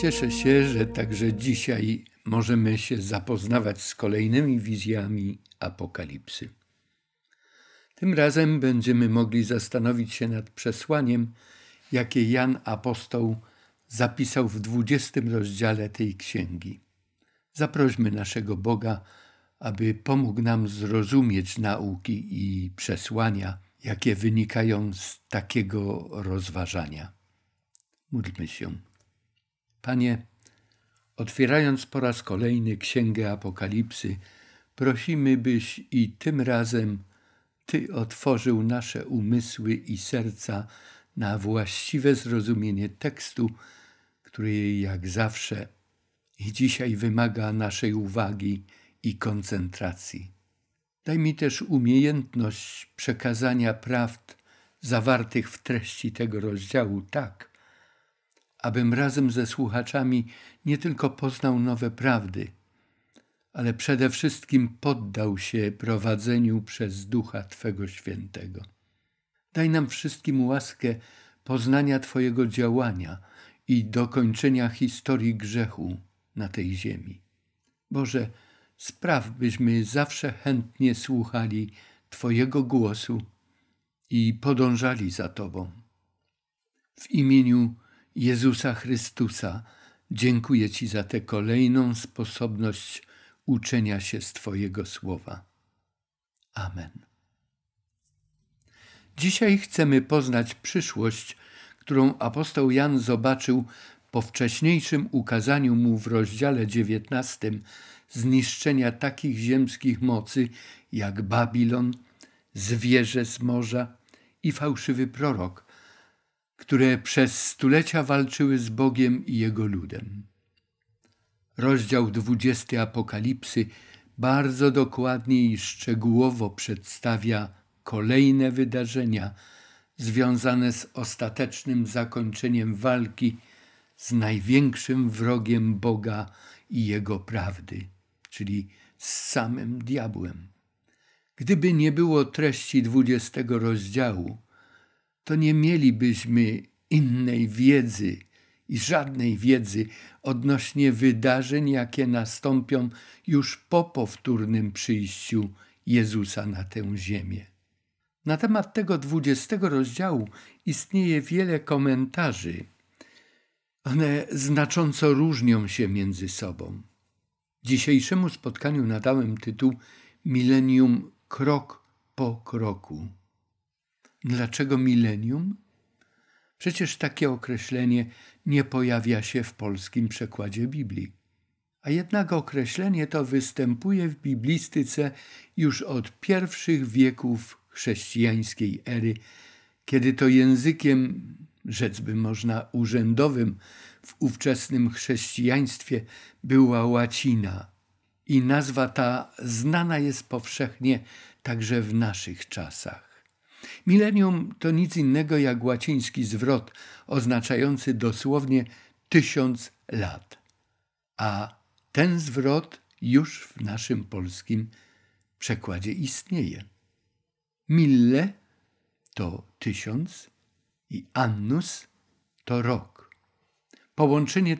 Cieszę się, że także dzisiaj możemy się zapoznawać z kolejnymi wizjami apokalipsy. Tym razem będziemy mogli zastanowić się nad przesłaniem, jakie Jan apostoł zapisał w dwudziestym rozdziale tej księgi. Zaprośmy naszego Boga, aby pomógł nam zrozumieć nauki i przesłania, jakie wynikają z takiego rozważania. Módlmy się. Panie, otwierając po raz kolejny Księgę Apokalipsy, prosimy, byś i tym razem Ty otworzył nasze umysły i serca na właściwe zrozumienie tekstu, który jak zawsze i dzisiaj wymaga naszej uwagi i koncentracji. Daj mi też umiejętność przekazania prawd zawartych w treści tego rozdziału tak, abym razem ze słuchaczami nie tylko poznał nowe prawdy, ale przede wszystkim poddał się prowadzeniu przez Ducha Twego Świętego. Daj nam wszystkim łaskę poznania Twojego działania i dokończenia historii grzechu na tej ziemi. Boże, spraw, byśmy zawsze chętnie słuchali Twojego głosu i podążali za Tobą. W imieniu Jezusa Chrystusa, dziękuję Ci za tę kolejną sposobność uczenia się z Twojego słowa. Amen. Dzisiaj chcemy poznać przyszłość, którą apostoł Jan zobaczył po wcześniejszym ukazaniu mu w rozdziale 19 zniszczenia takich ziemskich mocy jak Babilon, zwierzę z morza i fałszywy prorok, które przez stulecia walczyły z Bogiem i jego ludem. Rozdział 20 Apokalipsy bardzo dokładnie i szczegółowo przedstawia kolejne wydarzenia związane z ostatecznym zakończeniem walki z największym wrogiem Boga i jego prawdy, czyli z samym diabłem. Gdyby nie było treści dwudziestego rozdziału, to nie mielibyśmy innej wiedzy i żadnej wiedzy odnośnie wydarzeń, jakie nastąpią już po powtórnym przyjściu Jezusa na tę ziemię. Na temat tego dwudziestego rozdziału istnieje wiele komentarzy. One znacząco różnią się między sobą. Dzisiejszemu spotkaniu nadałem tytuł Milenium krok po kroku. Dlaczego milenium? Przecież takie określenie nie pojawia się w polskim przekładzie Biblii. A jednak określenie to występuje w biblistyce już od pierwszych wieków chrześcijańskiej ery, kiedy to językiem, by można urzędowym, w ówczesnym chrześcijaństwie była łacina. I nazwa ta znana jest powszechnie także w naszych czasach. Milenium to nic innego jak łaciński zwrot oznaczający dosłownie tysiąc lat. A ten zwrot już w naszym polskim przekładzie istnieje. Mille to tysiąc i annus to rok. Połączenie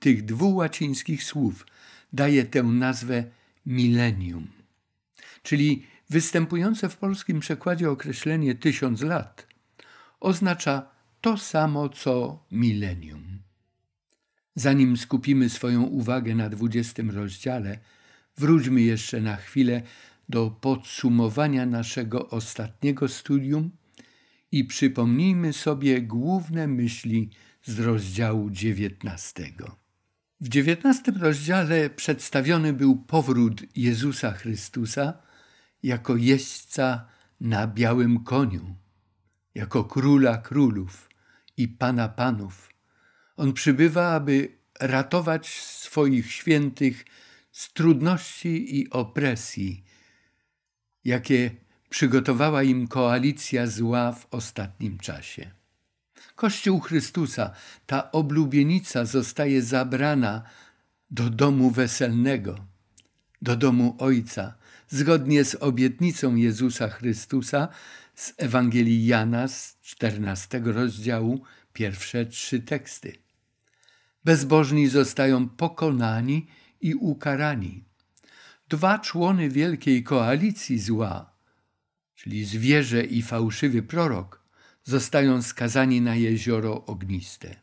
tych dwóch łacińskich słów daje tę nazwę milenium, czyli Występujące w polskim przekładzie określenie tysiąc lat oznacza to samo co milenium. Zanim skupimy swoją uwagę na dwudziestym rozdziale, wróćmy jeszcze na chwilę do podsumowania naszego ostatniego studium i przypomnijmy sobie główne myśli z rozdziału dziewiętnastego. W dziewiętnastym rozdziale przedstawiony był powrót Jezusa Chrystusa jako jeźdźca na białym koniu, jako króla królów i pana panów. On przybywa, aby ratować swoich świętych z trudności i opresji, jakie przygotowała im koalicja zła w ostatnim czasie. Kościół Chrystusa, ta oblubienica, zostaje zabrana do domu weselnego, do domu Ojca, zgodnie z obietnicą Jezusa Chrystusa z Ewangelii Jana z 14 rozdziału, pierwsze trzy teksty. Bezbożni zostają pokonani i ukarani. Dwa człony wielkiej koalicji zła, czyli zwierzę i fałszywy prorok, zostają skazani na jezioro ogniste.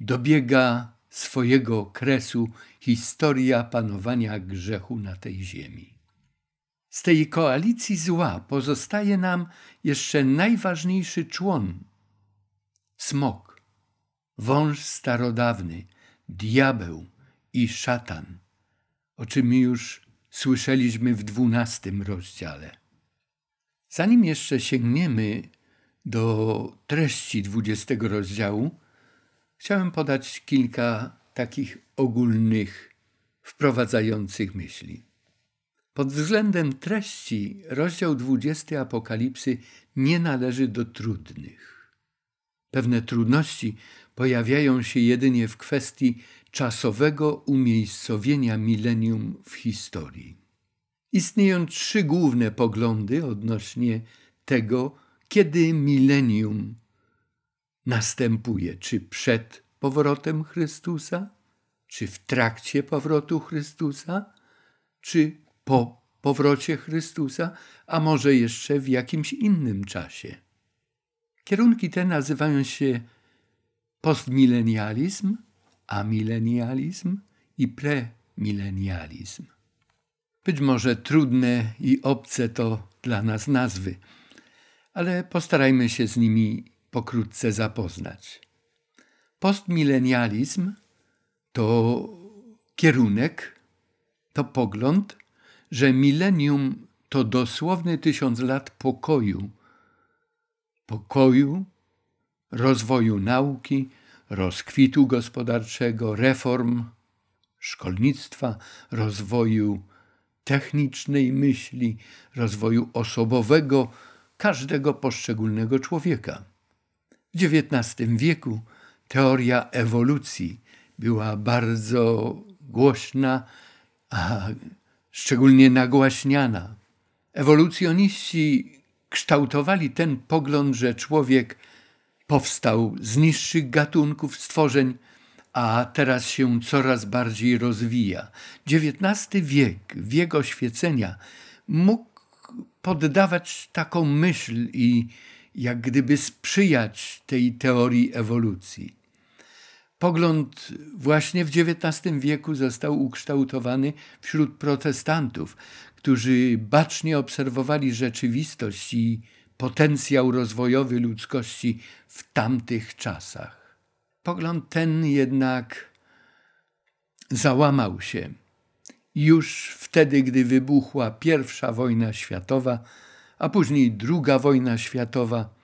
Dobiega swojego kresu historia panowania grzechu na tej ziemi. Z tej koalicji zła pozostaje nam jeszcze najważniejszy człon smok, wąż starodawny, diabeł i szatan, o czym już słyszeliśmy w dwunastym rozdziale. Zanim jeszcze sięgniemy do treści dwudziestego rozdziału, chciałem podać kilka takich ogólnych, wprowadzających myśli. Pod względem treści rozdział 20 Apokalipsy nie należy do trudnych. Pewne trudności pojawiają się jedynie w kwestii czasowego umiejscowienia milenium w historii. Istnieją trzy główne poglądy odnośnie tego, kiedy milenium następuje, czy przed powrotem Chrystusa, czy w trakcie powrotu Chrystusa, czy po powrocie Chrystusa, a może jeszcze w jakimś innym czasie. Kierunki te nazywają się postmilenializm, amilenializm i premilenializm. Być może trudne i obce to dla nas nazwy, ale postarajmy się z nimi pokrótce zapoznać. Postmilenializm to kierunek, to pogląd, że milenium to dosłowny tysiąc lat pokoju, pokoju, rozwoju nauki, rozkwitu gospodarczego, reform szkolnictwa, rozwoju technicznej myśli, rozwoju osobowego każdego poszczególnego człowieka. W XIX wieku teoria ewolucji była bardzo głośna, a szczególnie nagłaśniana. Ewolucjoniści kształtowali ten pogląd, że człowiek powstał z niższych gatunków stworzeń, a teraz się coraz bardziej rozwija. XIX wiek, wiek oświecenia, mógł poddawać taką myśl i jak gdyby sprzyjać tej teorii ewolucji. Pogląd właśnie w XIX wieku został ukształtowany wśród protestantów, którzy bacznie obserwowali rzeczywistość i potencjał rozwojowy ludzkości w tamtych czasach. Pogląd ten jednak załamał się. Już wtedy, gdy wybuchła pierwsza wojna światowa, a później druga wojna światowa,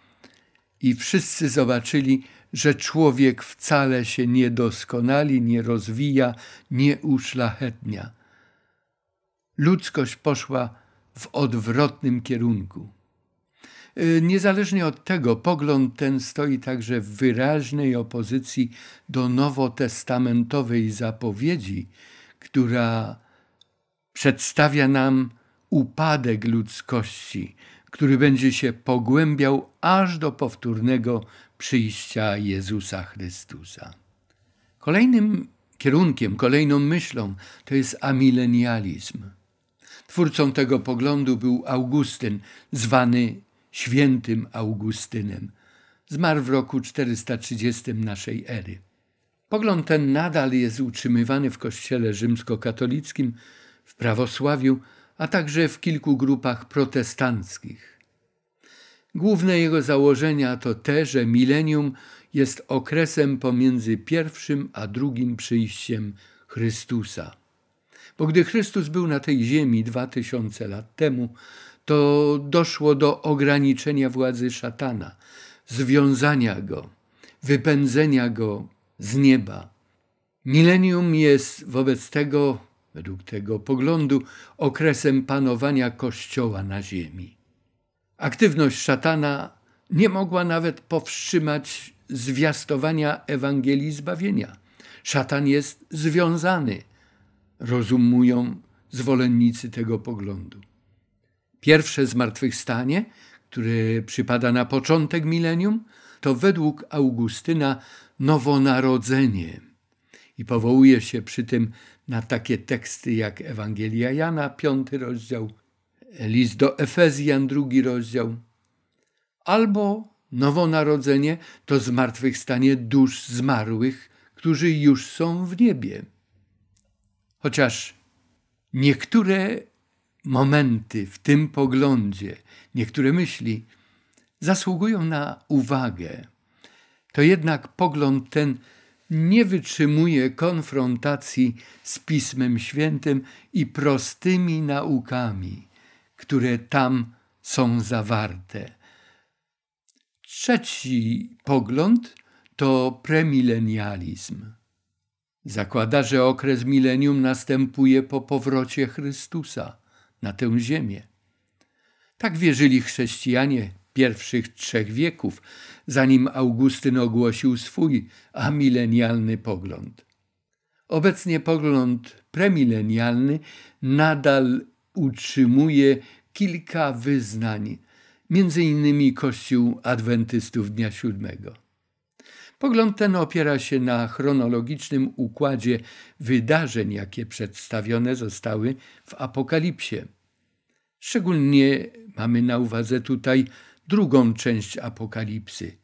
i wszyscy zobaczyli, że człowiek wcale się nie doskonali, nie rozwija, nie uszlachetnia. Ludzkość poszła w odwrotnym kierunku. Y, niezależnie od tego, pogląd ten stoi także w wyraźnej opozycji do nowotestamentowej zapowiedzi, która przedstawia nam upadek ludzkości, który będzie się pogłębiał aż do powtórnego przyjścia Jezusa Chrystusa. Kolejnym kierunkiem, kolejną myślą to jest amilenializm. Twórcą tego poglądu był Augustyn, zwany świętym Augustynem. Zmarł w roku 430 naszej ery. Pogląd ten nadal jest utrzymywany w kościele rzymskokatolickim, w prawosławiu, a także w kilku grupach protestanckich. Główne jego założenia to te, że milenium jest okresem pomiędzy pierwszym a drugim przyjściem Chrystusa. Bo gdy Chrystus był na tej ziemi dwa tysiące lat temu, to doszło do ograniczenia władzy szatana, związania go, wypędzenia go z nieba. Milenium jest wobec tego, według tego poglądu, okresem panowania Kościoła na ziemi. Aktywność szatana nie mogła nawet powstrzymać zwiastowania Ewangelii zbawienia. Szatan jest związany, rozumują zwolennicy tego poglądu. Pierwsze zmartwychwstanie, które przypada na początek milenium, to według Augustyna nowonarodzenie. I powołuje się przy tym na takie teksty jak Ewangelia Jana, piąty rozdział, list do Efezjan, drugi rozdział. Albo nowonarodzenie to zmartwychwstanie dusz zmarłych, którzy już są w niebie. Chociaż niektóre momenty w tym poglądzie, niektóre myśli zasługują na uwagę, to jednak pogląd ten nie wytrzymuje konfrontacji z Pismem Świętym i prostymi naukami które tam są zawarte. Trzeci pogląd to premilenializm. Zakłada, że okres milenium następuje po powrocie Chrystusa na tę ziemię. Tak wierzyli chrześcijanie pierwszych trzech wieków, zanim Augustyn ogłosił swój amilenialny pogląd. Obecnie pogląd premilenialny nadal utrzymuje kilka wyznań, między innymi Kościół Adwentystów Dnia Siódmego. Pogląd ten opiera się na chronologicznym układzie wydarzeń, jakie przedstawione zostały w Apokalipsie. Szczególnie mamy na uwadze tutaj drugą część Apokalipsy,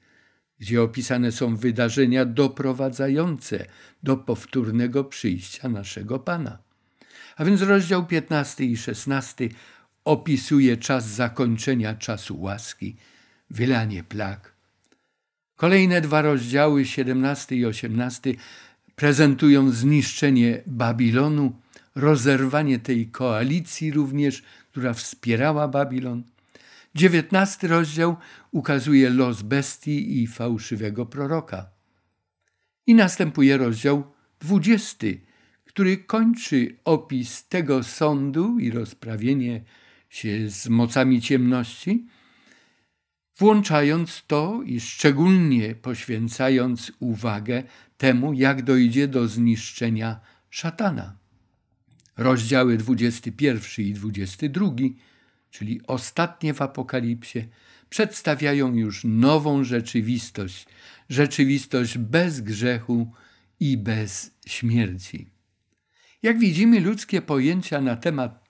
gdzie opisane są wydarzenia doprowadzające do powtórnego przyjścia naszego Pana. A więc rozdział 15 i 16 opisuje czas zakończenia czasu łaski, wylanie plag. Kolejne dwa rozdziały, 17 i 18, prezentują zniszczenie Babilonu, rozerwanie tej koalicji również, która wspierała Babilon. Dziewiętnasty rozdział ukazuje los bestii i fałszywego proroka. I następuje rozdział dwudziesty, który kończy opis tego sądu i rozprawienie się z mocami ciemności, włączając to i szczególnie poświęcając uwagę temu, jak dojdzie do zniszczenia szatana. Rozdziały 21 i 22, czyli ostatnie w Apokalipsie, przedstawiają już nową rzeczywistość rzeczywistość bez grzechu i bez śmierci. Jak widzimy, ludzkie pojęcia na temat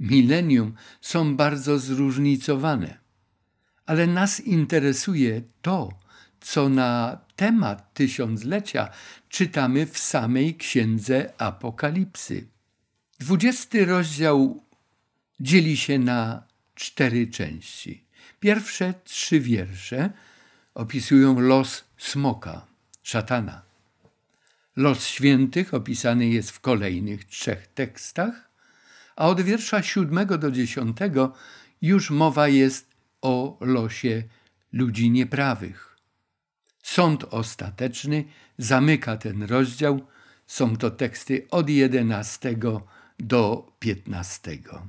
milenium są bardzo zróżnicowane, ale nas interesuje to, co na temat tysiąclecia czytamy w samej księdze Apokalipsy. Dwudziesty rozdział dzieli się na cztery części. Pierwsze trzy wiersze opisują los smoka, szatana. Los świętych opisany jest w kolejnych trzech tekstach, a od wiersza siódmego do dziesiątego już mowa jest o losie ludzi nieprawych. Sąd ostateczny zamyka ten rozdział. Są to teksty od jedenastego do piętnastego.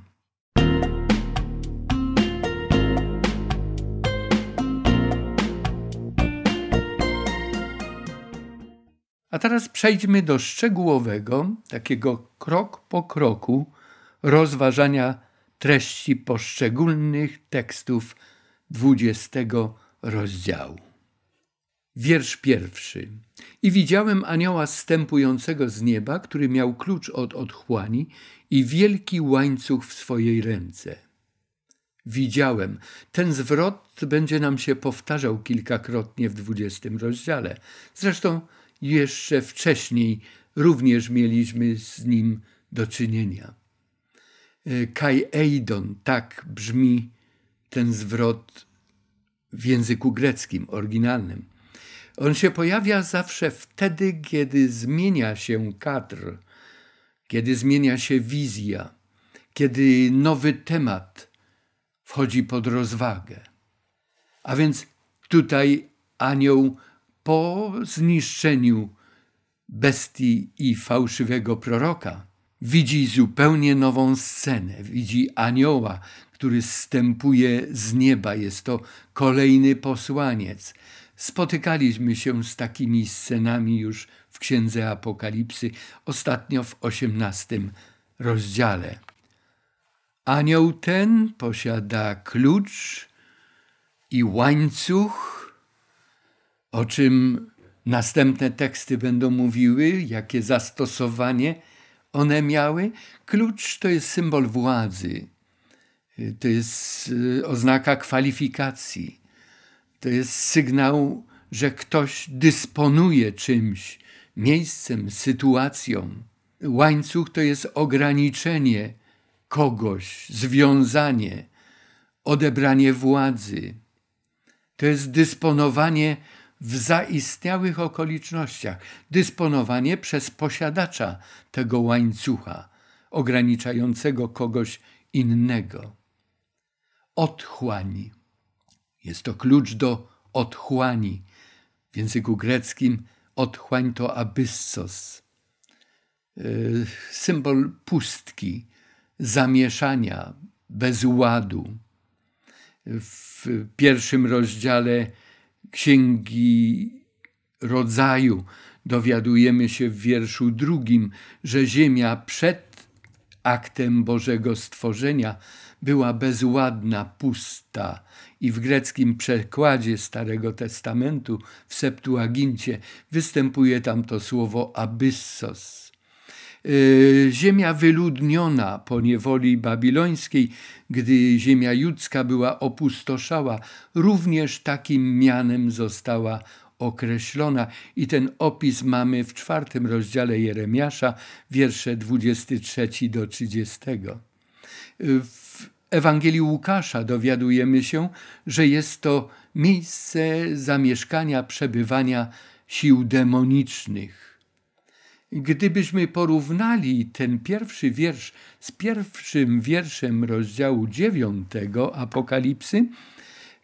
A teraz przejdźmy do szczegółowego, takiego krok po kroku rozważania treści poszczególnych tekstów dwudziestego rozdziału. Wiersz pierwszy. I widziałem anioła stępującego z nieba, który miał klucz od otchłani i wielki łańcuch w swojej ręce. Widziałem. Ten zwrot będzie nam się powtarzał kilkakrotnie w dwudziestym rozdziale. Zresztą jeszcze wcześniej również mieliśmy z nim do czynienia. E, Kai Eidon, tak brzmi ten zwrot w języku greckim, oryginalnym. On się pojawia zawsze wtedy, kiedy zmienia się kadr, kiedy zmienia się wizja, kiedy nowy temat wchodzi pod rozwagę. A więc tutaj anioł po zniszczeniu bestii i fałszywego proroka, widzi zupełnie nową scenę. Widzi anioła, który stępuje z nieba. Jest to kolejny posłaniec. Spotykaliśmy się z takimi scenami już w Księdze Apokalipsy, ostatnio w XVIII rozdziale. Anioł ten posiada klucz i łańcuch, o czym następne teksty będą mówiły, jakie zastosowanie one miały. Klucz to jest symbol władzy, to jest e, oznaka kwalifikacji, to jest sygnał, że ktoś dysponuje czymś, miejscem, sytuacją. Łańcuch to jest ograniczenie kogoś, związanie, odebranie władzy. To jest dysponowanie w zaistniałych okolicznościach dysponowanie przez posiadacza tego łańcucha ograniczającego kogoś innego. Otchłań. Jest to klucz do otchłani. W języku greckim otchłań to abyssos. E, symbol pustki, zamieszania, bezładu. W pierwszym rozdziale Księgi Rodzaju dowiadujemy się w wierszu drugim, że ziemia przed aktem Bożego stworzenia była bezładna, pusta i w greckim przekładzie Starego Testamentu w Septuagincie występuje tam to słowo abyssos Y, ziemia wyludniona po niewoli babilońskiej, gdy ziemia judzka była opustoszała, również takim mianem została określona i ten opis mamy w czwartym rozdziale Jeremiasza, wiersze 23 do 30. Y, w Ewangelii Łukasza dowiadujemy się, że jest to miejsce zamieszkania, przebywania sił demonicznych. Gdybyśmy porównali ten pierwszy wiersz z pierwszym wierszem rozdziału dziewiątego Apokalipsy,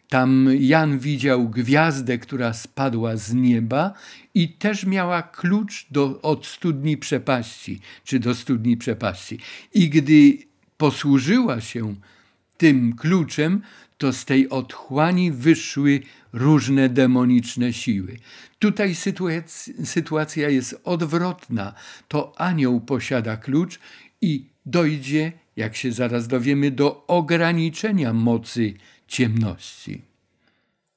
tam Jan widział gwiazdę, która spadła z nieba i też miała klucz do, od studni przepaści, czy do studni przepaści. I gdy posłużyła się tym kluczem, to z tej otchłani wyszły różne demoniczne siły. Tutaj sytuacja, sytuacja jest odwrotna. To anioł posiada klucz i dojdzie, jak się zaraz dowiemy, do ograniczenia mocy ciemności.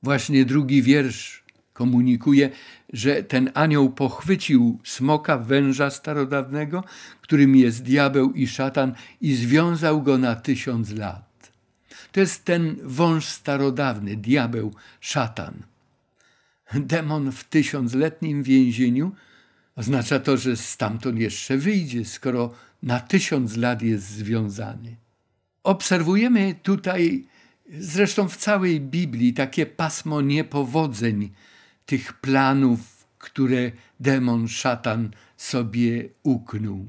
Właśnie drugi wiersz komunikuje, że ten anioł pochwycił smoka, węża starodawnego, którym jest diabeł i szatan, i związał go na tysiąc lat. To jest ten wąż starodawny, diabeł, szatan. Demon w tysiącletnim więzieniu oznacza to, że stamtąd jeszcze wyjdzie, skoro na tysiąc lat jest związany. Obserwujemy tutaj, zresztą w całej Biblii, takie pasmo niepowodzeń, tych planów, które demon szatan sobie uknął.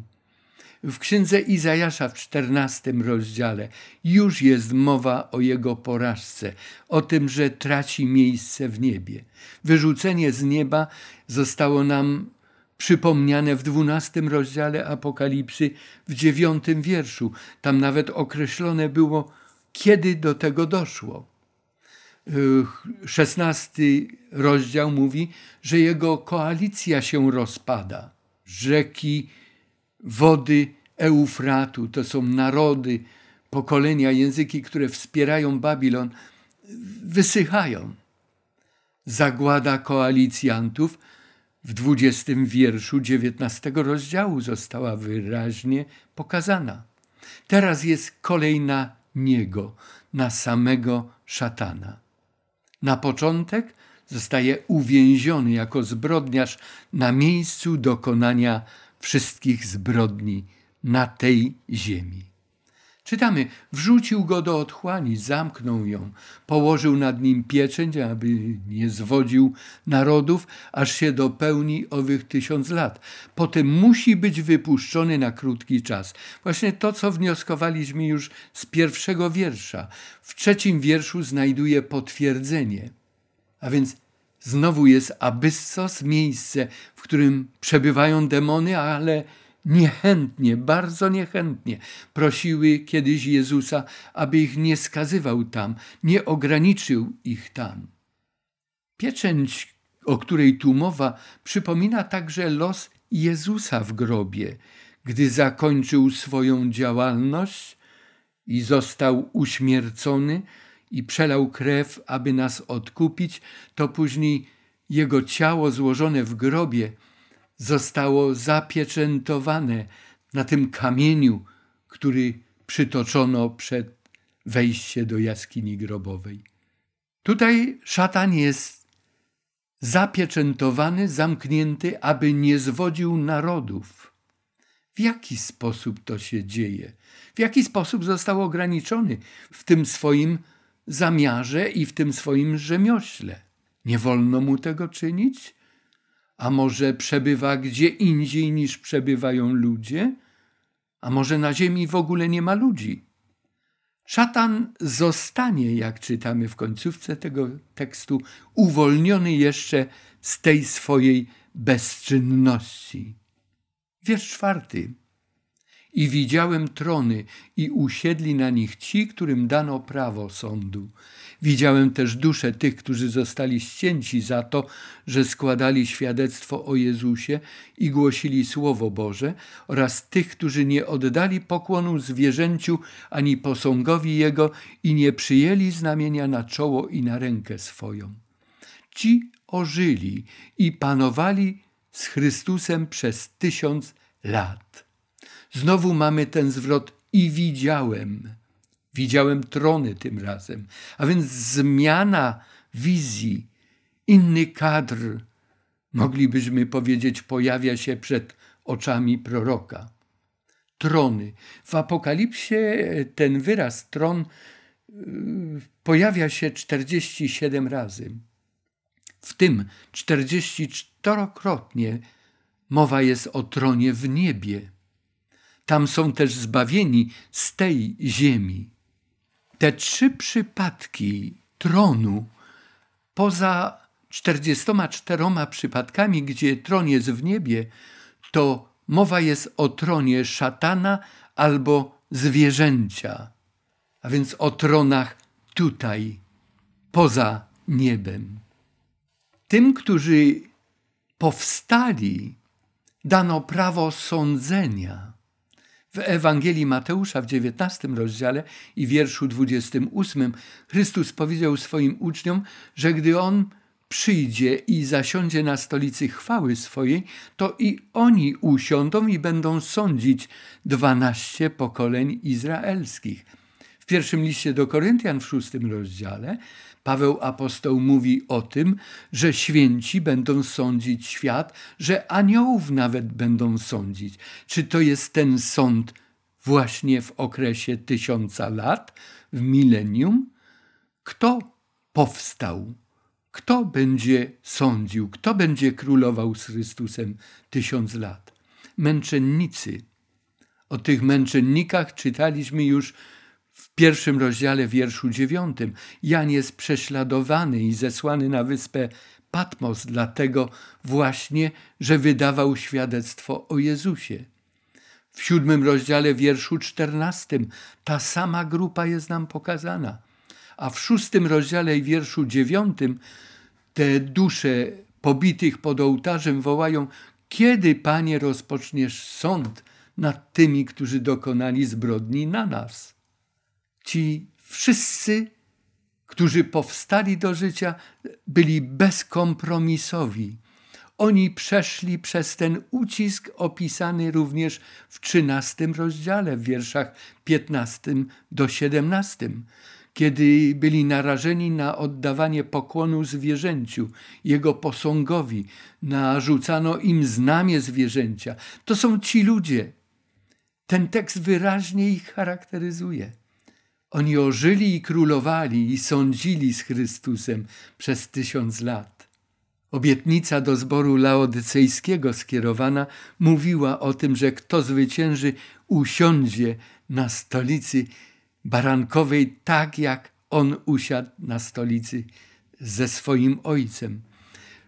W księdze Izajasza w czternastym rozdziale już jest mowa o jego porażce, o tym, że traci miejsce w niebie. Wyrzucenie z nieba zostało nam przypomniane w dwunastym rozdziale Apokalipsy w dziewiątym wierszu. Tam nawet określone było, kiedy do tego doszło. Szesnasty rozdział mówi, że jego koalicja się rozpada. Rzeki wody Eufratu. To są narody, pokolenia, języki, które wspierają Babilon, wysychają. Zagłada koalicjantów w 20 wierszu 19 rozdziału została wyraźnie pokazana. Teraz jest kolej na niego, na samego szatana. Na początek zostaje uwięziony jako zbrodniarz na miejscu dokonania wszystkich zbrodni na tej ziemi. Czytamy, wrzucił go do otchłani, zamknął ją, położył nad nim pieczęć, aby nie zwodził narodów, aż się dopełni owych tysiąc lat. Potem musi być wypuszczony na krótki czas. Właśnie to, co wnioskowaliśmy już z pierwszego wiersza. W trzecim wierszu znajduje potwierdzenie. A więc Znowu jest abyssos, miejsce, w którym przebywają demony, ale niechętnie, bardzo niechętnie prosiły kiedyś Jezusa, aby ich nie skazywał tam, nie ograniczył ich tam. Pieczęć, o której tu mowa, przypomina także los Jezusa w grobie, gdy zakończył swoją działalność i został uśmiercony, i przelał krew, aby nas odkupić, to później jego ciało złożone w grobie zostało zapieczętowane na tym kamieniu, który przytoczono przed wejście do jaskini grobowej. Tutaj szatan jest zapieczętowany, zamknięty, aby nie zwodził narodów. W jaki sposób to się dzieje? W jaki sposób został ograniczony w tym swoim zamiarze i w tym swoim rzemiośle. Nie wolno mu tego czynić? A może przebywa gdzie indziej niż przebywają ludzie? A może na ziemi w ogóle nie ma ludzi? Szatan zostanie, jak czytamy w końcówce tego tekstu, uwolniony jeszcze z tej swojej bezczynności. Wiersz czwarty. I widziałem trony, i usiedli na nich ci, którym dano prawo sądu. Widziałem też dusze tych, którzy zostali ścięci za to, że składali świadectwo o Jezusie i głosili Słowo Boże, oraz tych, którzy nie oddali pokłonu zwierzęciu ani posągowi jego i nie przyjęli znamienia na czoło i na rękę swoją. Ci ożyli i panowali z Chrystusem przez tysiąc lat. Znowu mamy ten zwrot i widziałem. Widziałem trony tym razem. A więc zmiana wizji, inny kadr, moglibyśmy powiedzieć, pojawia się przed oczami proroka. Trony. W Apokalipsie ten wyraz tron y, pojawia się 47 razy. W tym 44-krotnie mowa jest o tronie w niebie. Tam są też zbawieni z tej ziemi. Te trzy przypadki tronu, poza 44 przypadkami, gdzie tron jest w niebie, to mowa jest o tronie szatana albo zwierzęcia, a więc o tronach tutaj, poza niebem. Tym, którzy powstali, dano prawo sądzenia. W Ewangelii Mateusza w 19 rozdziale i wierszu 28 Chrystus powiedział swoim uczniom, że gdy On przyjdzie i zasiądzie na stolicy chwały swojej, to i oni usiądą i będą sądzić dwanaście pokoleń izraelskich. W pierwszym liście do Koryntian w szóstym rozdziale Paweł apostoł mówi o tym, że święci będą sądzić świat, że aniołów nawet będą sądzić. Czy to jest ten sąd właśnie w okresie tysiąca lat, w milenium? Kto powstał? Kto będzie sądził? Kto będzie królował z Chrystusem tysiąc lat? Męczennicy. O tych męczennikach czytaliśmy już pierwszym rozdziale wierszu dziewiątym. Jan jest prześladowany i zesłany na wyspę Patmos dlatego właśnie, że wydawał świadectwo o Jezusie. W siódmym rozdziale wierszu czternastym ta sama grupa jest nam pokazana, a w szóstym rozdziale i wierszu dziewiątym te dusze pobitych pod ołtarzem wołają: Kiedy, panie, rozpoczniesz sąd nad tymi, którzy dokonali zbrodni na nas? ci wszyscy, którzy powstali do życia, byli bezkompromisowi. Oni przeszli przez ten ucisk opisany również w XIII rozdziale, w wierszach 15 do 17, kiedy byli narażeni na oddawanie pokłonu zwierzęciu, jego posągowi, narzucano im znamie zwierzęcia. To są ci ludzie. Ten tekst wyraźnie ich charakteryzuje. Oni ożyli i królowali i sądzili z Chrystusem przez tysiąc lat. Obietnica do zboru laodycejskiego skierowana mówiła o tym, że kto zwycięży, usiądzie na stolicy barankowej tak, jak on usiadł na stolicy ze swoim ojcem.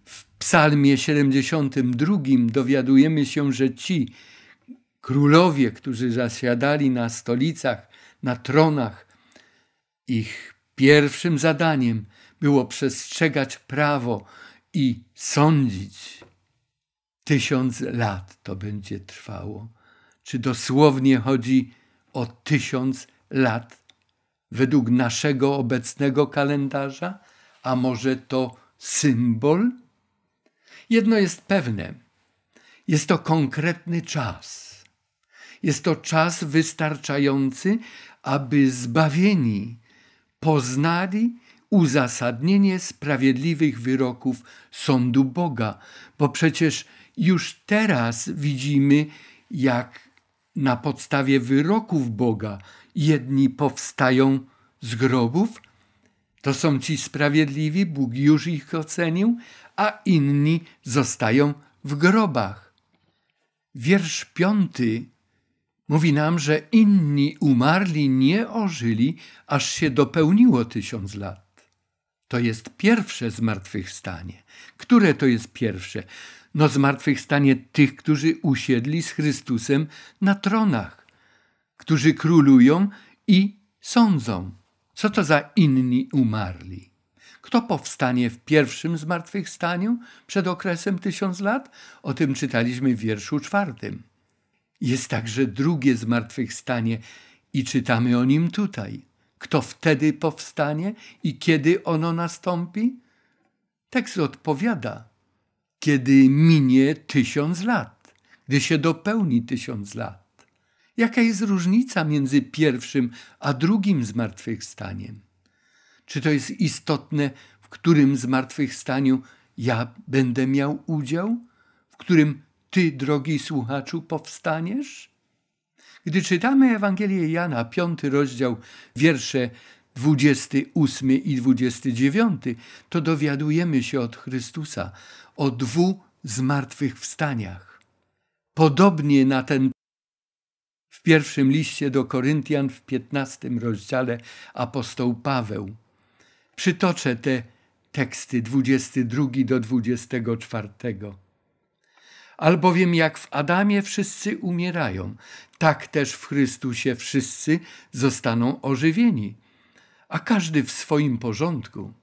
W Psalmie 72 dowiadujemy się, że ci królowie, którzy zasiadali na stolicach, na tronach, ich pierwszym zadaniem było przestrzegać prawo i sądzić. Tysiąc lat to będzie trwało. Czy dosłownie chodzi o tysiąc lat według naszego obecnego kalendarza? A może to symbol? Jedno jest pewne: jest to konkretny czas. Jest to czas wystarczający, aby zbawieni poznali uzasadnienie sprawiedliwych wyroków sądu Boga, bo przecież już teraz widzimy, jak na podstawie wyroków Boga jedni powstają z grobów, to są ci sprawiedliwi, Bóg już ich ocenił, a inni zostają w grobach. Wiersz piąty Mówi nam, że inni umarli nie ożyli, aż się dopełniło tysiąc lat. To jest pierwsze zmartwychwstanie. Które to jest pierwsze? No zmartwychwstanie tych, którzy usiedli z Chrystusem na tronach, którzy królują i sądzą. Co to za inni umarli? Kto powstanie w pierwszym zmartwychwstaniu przed okresem tysiąc lat? O tym czytaliśmy w wierszu czwartym. Jest także drugie zmartwychwstanie i czytamy o nim tutaj. Kto wtedy powstanie i kiedy ono nastąpi? Tekst odpowiada: kiedy minie tysiąc lat, gdy się dopełni tysiąc lat. Jaka jest różnica między pierwszym a drugim zmartwychwstaniem? Czy to jest istotne, w którym zmartwychwstaniu ja będę miał udział, w którym ty, drogi słuchaczu, powstaniesz? Gdy czytamy Ewangelię Jana, piąty rozdział, wiersze 28 i 29, to dowiadujemy się od Chrystusa o dwóch zmartwychwstaniach. Podobnie na ten w pierwszym liście do Koryntian w 15 rozdziale apostoł Paweł. Przytoczę te teksty 22 do 24. Albowiem jak w Adamie wszyscy umierają, tak też w Chrystusie wszyscy zostaną ożywieni, a każdy w swoim porządku.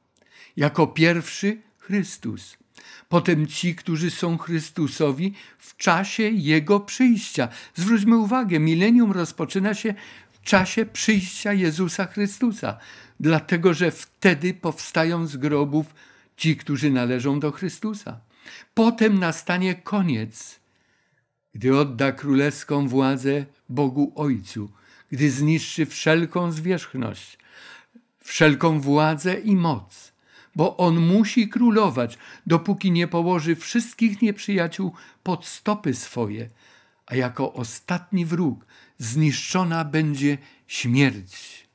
Jako pierwszy Chrystus, potem ci, którzy są Chrystusowi w czasie Jego przyjścia. Zwróćmy uwagę, milenium rozpoczyna się w czasie przyjścia Jezusa Chrystusa, dlatego że wtedy powstają z grobów ci, którzy należą do Chrystusa. Potem nastanie koniec, gdy odda królewską władzę Bogu Ojcu, gdy zniszczy wszelką zwierzchność, wszelką władzę i moc, bo on musi królować, dopóki nie położy wszystkich nieprzyjaciół pod stopy swoje, a jako ostatni wróg zniszczona będzie śmierć.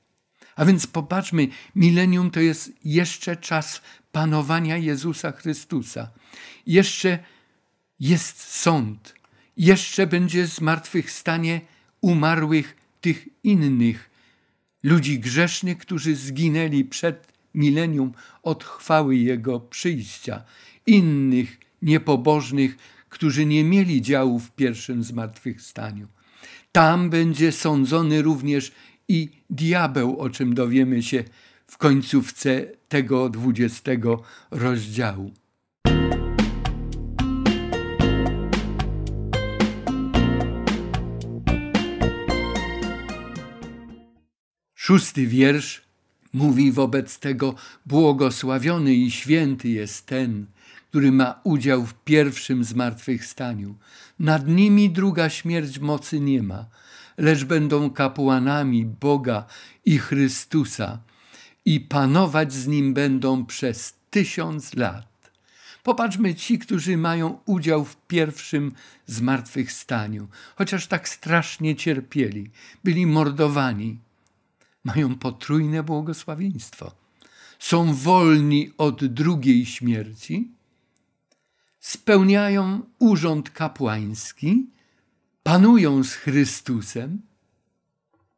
A więc popatrzmy, milenium to jest jeszcze czas panowania Jezusa Chrystusa. Jeszcze jest sąd, jeszcze będzie zmartwychwstanie umarłych tych innych, ludzi grzesznych, którzy zginęli przed milenium od chwały Jego przyjścia, innych niepobożnych, którzy nie mieli działu w pierwszym zmartwychwstaniu. Tam będzie sądzony również i diabeł, o czym dowiemy się w końcówce tego dwudziestego rozdziału. Szósty wiersz mówi wobec tego: Błogosławiony i święty jest ten, który ma udział w pierwszym zmartwychwstaniu. Nad nimi druga śmierć mocy nie ma, lecz będą kapłanami Boga i Chrystusa i panować z nim będą przez tysiąc lat. Popatrzmy ci, którzy mają udział w pierwszym zmartwychwstaniu, chociaż tak strasznie cierpieli, byli mordowani, mają potrójne błogosławieństwo. Są wolni od drugiej śmierci, spełniają urząd kapłański, panują z Chrystusem.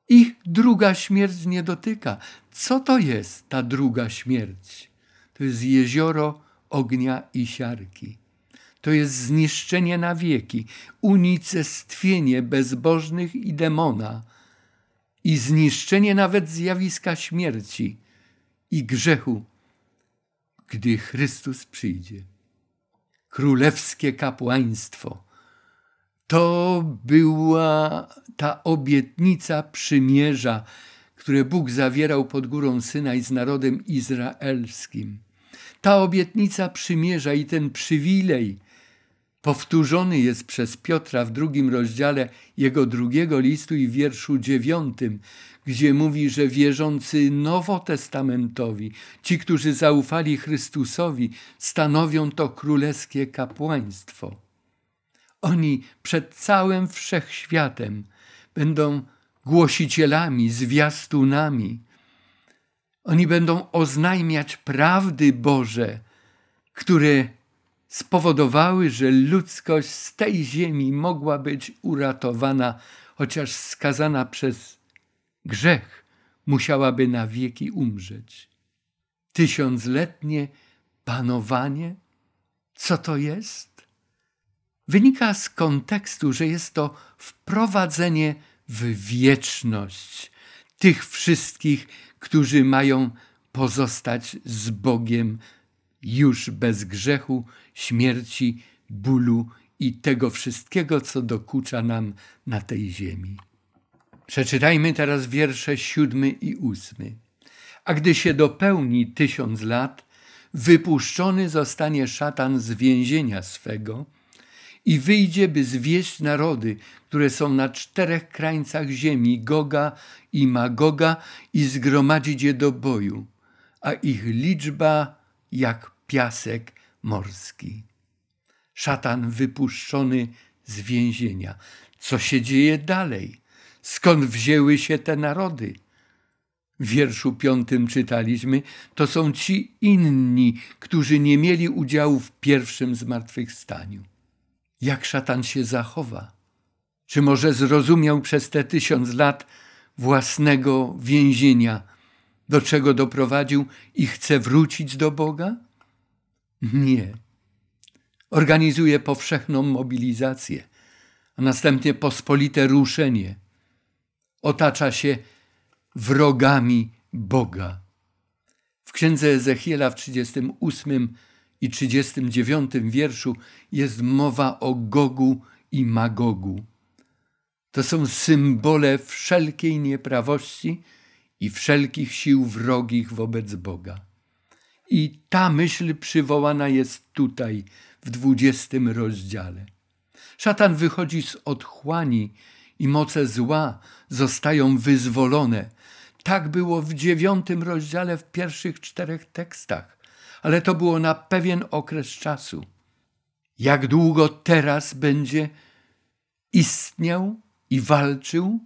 Ich druga śmierć nie dotyka. Co to jest ta druga śmierć? To jest jezioro ognia i siarki. To jest zniszczenie na wieki, unicestwienie bezbożnych i demona, i zniszczenie nawet zjawiska śmierci i grzechu, gdy Chrystus przyjdzie. Królewskie kapłaństwo to była ta obietnica przymierza, które Bóg zawierał pod górą Synaj z narodem izraelskim. Ta obietnica przymierza i ten przywilej powtórzony jest przez Piotra w drugim rozdziale jego drugiego listu i wierszu dziewiątym, gdzie mówi, że wierzący nowotestamentowi, ci, którzy zaufali Chrystusowi, stanowią to królewskie kapłaństwo. Oni przed całym wszechświatem będą głosicielami, zwiastunami. Oni będą oznajmiać prawdy Boże, które spowodowały, że ludzkość z tej ziemi mogła być uratowana, chociaż skazana przez grzech, musiałaby na wieki umrzeć. Tysiącletnie panowanie? Co to jest? Wynika z kontekstu, że jest to wprowadzenie w wieczność tych wszystkich, którzy mają pozostać z Bogiem już bez grzechu, śmierci, bólu i tego wszystkiego, co dokucza nam na tej ziemi. Przeczytajmy teraz wiersze siódmy i ósmy. A gdy się dopełni tysiąc lat, wypuszczony zostanie szatan z więzienia swego i wyjdzie, by zwieść narody, które są na czterech krańcach ziemi, Goga i Magoga, i zgromadzić je do boju, a ich liczba jak piasek morski. Szatan wypuszczony z więzienia. Co się dzieje dalej? Skąd wzięły się te narody? W wierszu piątym czytaliśmy, to są ci inni, którzy nie mieli udziału w pierwszym zmartwychwstaniu. Jak szatan się zachowa? Czy może zrozumiał przez te tysiąc lat własnego więzienia, do czego doprowadził i chce wrócić do Boga? Nie. Organizuje powszechną mobilizację, a następnie pospolite ruszenie. Otacza się wrogami Boga. W księdze Ezechiela w 38 i 39 wierszu jest mowa o Gogu i Magogu. To są symbole wszelkiej nieprawości i wszelkich sił wrogich wobec Boga. I ta myśl przywołana jest tutaj, w dwudziestym rozdziale. Szatan wychodzi z otchłani i moce zła zostają wyzwolone. Tak było w dziewiątym rozdziale w pierwszych czterech tekstach, ale to było na pewien okres czasu. Jak długo teraz będzie istniał i walczył?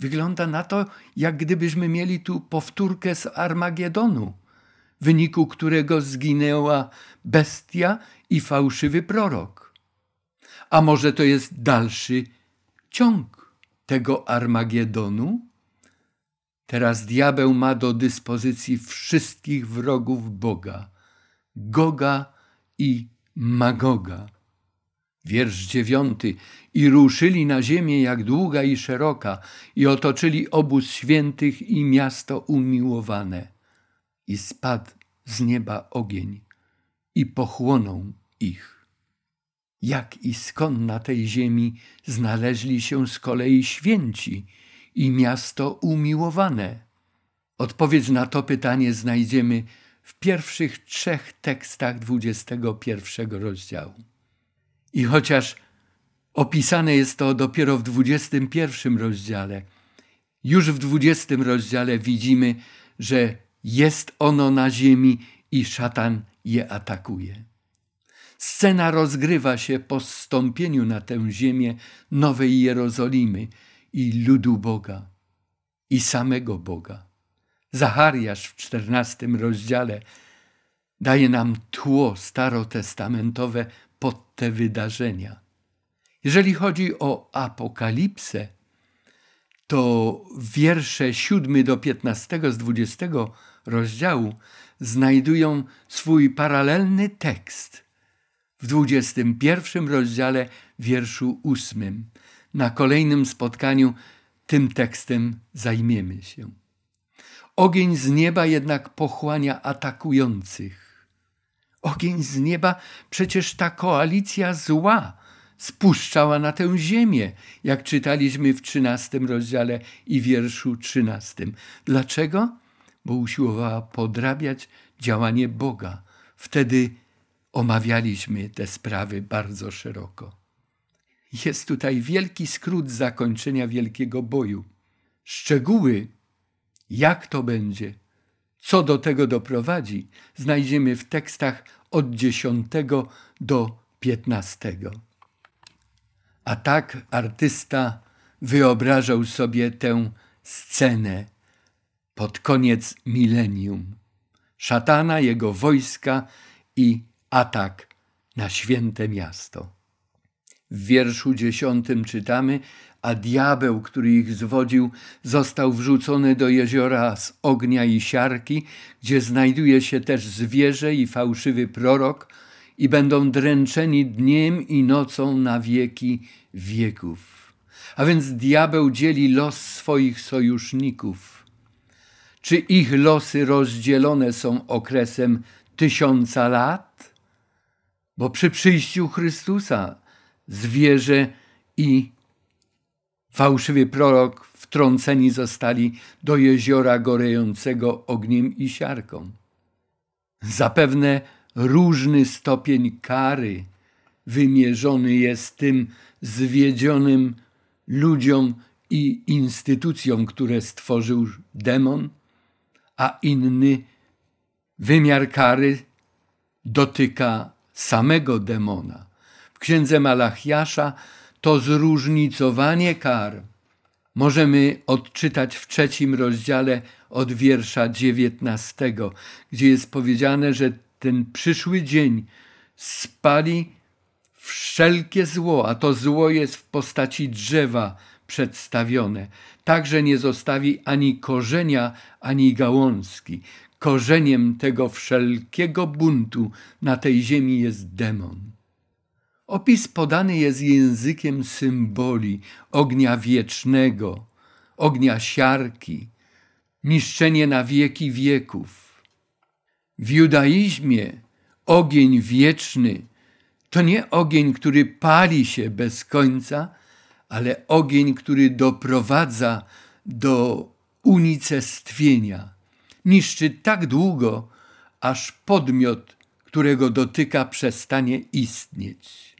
Wygląda na to, jak gdybyśmy mieli tu powtórkę z Armagedonu w wyniku którego zginęła bestia i fałszywy prorok. A może to jest dalszy ciąg tego Armagedonu? Teraz diabeł ma do dyspozycji wszystkich wrogów Boga, Goga i Magoga. Wiersz dziewiąty. I ruszyli na ziemię jak długa i szeroka, i otoczyli obóz świętych i miasto umiłowane i spadł z nieba ogień i pochłonął ich. Jak i skąd na tej ziemi znaleźli się z kolei święci i miasto umiłowane? Odpowiedź na to pytanie znajdziemy w pierwszych trzech tekstach XXI rozdziału. I chociaż opisane jest to dopiero w XXI rozdziale, już w XX rozdziale widzimy, że jest ono na ziemi i szatan je atakuje. Scena rozgrywa się po zstąpieniu na tę ziemię Nowej Jerozolimy i ludu Boga, i samego Boga. Zachariasz w czternastym rozdziale daje nam tło starotestamentowe pod te wydarzenia. Jeżeli chodzi o apokalipsę, to wiersze 7 do 15 z 20 rozdziału znajdują swój paralelny tekst w 21 rozdziale wierszu 8. Na kolejnym spotkaniu tym tekstem zajmiemy się. Ogień z nieba jednak pochłania atakujących. Ogień z nieba przecież ta koalicja zła spuszczała na tę ziemię, jak czytaliśmy w XIII rozdziale i wierszu XIII. Dlaczego? Bo usiłowała podrabiać działanie Boga. Wtedy omawialiśmy te sprawy bardzo szeroko. Jest tutaj wielki skrót zakończenia wielkiego boju. Szczegóły, jak to będzie, co do tego doprowadzi, znajdziemy w tekstach od 10 do 15. A tak artysta wyobrażał sobie tę scenę pod koniec milenium. Szatana, jego wojska i atak na święte miasto. W wierszu dziesiątym czytamy, a diabeł, który ich zwodził, został wrzucony do jeziora z ognia i siarki, gdzie znajduje się też zwierzę i fałszywy prorok, i będą dręczeni dniem i nocą na wieki wieków. A więc diabeł dzieli los swoich sojuszników. Czy ich losy rozdzielone są okresem tysiąca lat? Bo przy przyjściu Chrystusa zwierzę i fałszywy prorok wtrąceni zostali do jeziora gorejącego ogniem i siarką. Zapewne różny stopień kary wymierzony jest tym zwiedzionym ludziom i instytucjom, które stworzył demon, a inny wymiar kary dotyka samego demona. W księdze Malachiasza to zróżnicowanie kar możemy odczytać w trzecim rozdziale od wiersza dziewiętnastego, gdzie jest powiedziane, że ten przyszły dzień spali wszelkie zło, a to zło jest w postaci drzewa przedstawione. Także nie zostawi ani korzenia, ani gałązki. Korzeniem tego wszelkiego buntu na tej ziemi jest demon. Opis podany jest językiem symboli ognia wiecznego, ognia siarki, niszczenie na wieki wieków. W judaizmie ogień wieczny to nie ogień, który pali się bez końca, ale ogień, który doprowadza do unicestwienia. Niszczy tak długo, aż podmiot, którego dotyka, przestanie istnieć.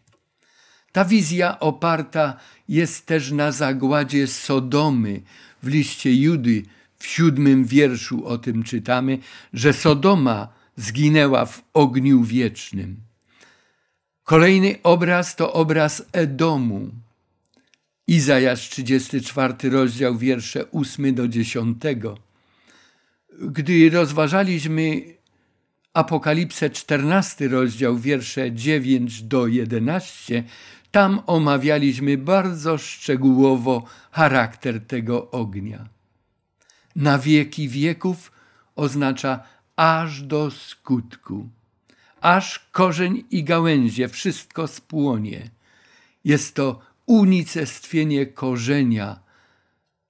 Ta wizja oparta jest też na zagładzie Sodomy w liście Judy w siódmym wierszu o tym czytamy, że Sodoma zginęła w ogniu wiecznym. Kolejny obraz to obraz Edomu. Izajasz 34 rozdział wiersze 8 do 10. Gdy rozważaliśmy Apokalipsę 14 rozdział wiersze 9 do 11, tam omawialiśmy bardzo szczegółowo charakter tego ognia na wieki wieków oznacza aż do skutku. Aż korzeń i gałęzie wszystko spłonie. Jest to unicestwienie korzenia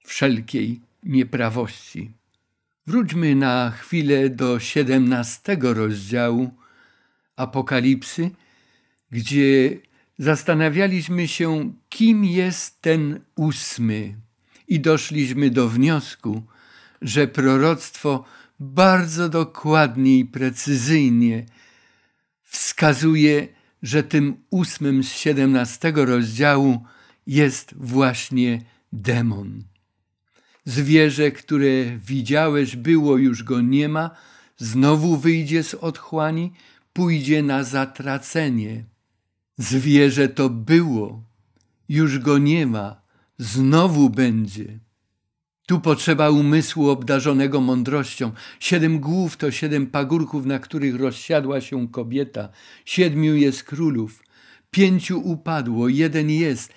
wszelkiej nieprawości. Wróćmy na chwilę do siedemnastego rozdziału Apokalipsy, gdzie zastanawialiśmy się, kim jest ten ósmy, i doszliśmy do wniosku, że proroctwo bardzo dokładnie i precyzyjnie wskazuje, że tym ósmym z siedemnastego rozdziału jest właśnie demon. Zwierzę, które widziałeś, było już go nie ma, znowu wyjdzie z otchłani, pójdzie na zatracenie. Zwierzę to było, już go nie ma, znowu będzie. Tu potrzeba umysłu obdarzonego mądrością. Siedem głów to siedem pagórków, na których rozsiadła się kobieta. Siedmiu jest królów. Pięciu upadło, jeden jest.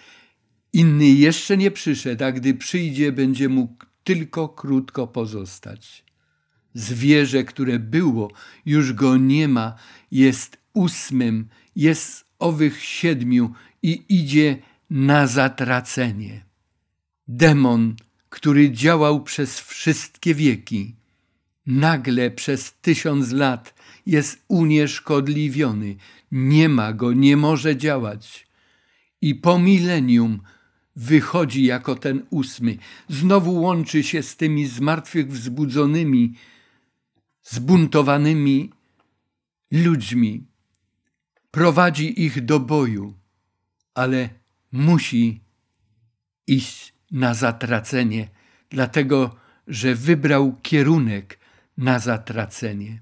Inny jeszcze nie przyszedł, a gdy przyjdzie, będzie mógł tylko krótko pozostać. Zwierzę, które było, już go nie ma, jest ósmym, jest owych siedmiu i idzie na zatracenie. Demon który działał przez wszystkie wieki, nagle przez tysiąc lat jest unieszkodliwiony, nie ma go, nie może działać. I po milenium wychodzi jako ten ósmy, znowu łączy się z tymi zmartwychwzbudzonymi, zbuntowanymi ludźmi, prowadzi ich do boju, ale musi iść na zatracenie, dlatego że wybrał kierunek na zatracenie.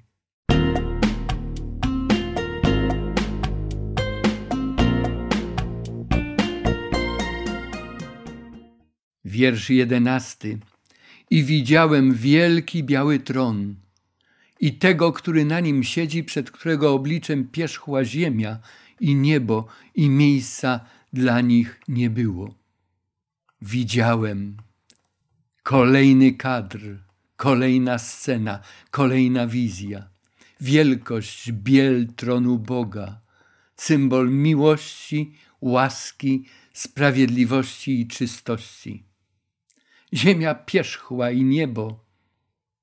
Wiersz jedenasty. I widziałem wielki biały tron i tego, który na nim siedzi, przed którego obliczem pierzchła ziemia i niebo i miejsca dla nich nie było widziałem kolejny kadr, kolejna scena, kolejna wizja. Wielkość biel tronu Boga, symbol miłości, łaski, sprawiedliwości i czystości. Ziemia pierzchła i niebo,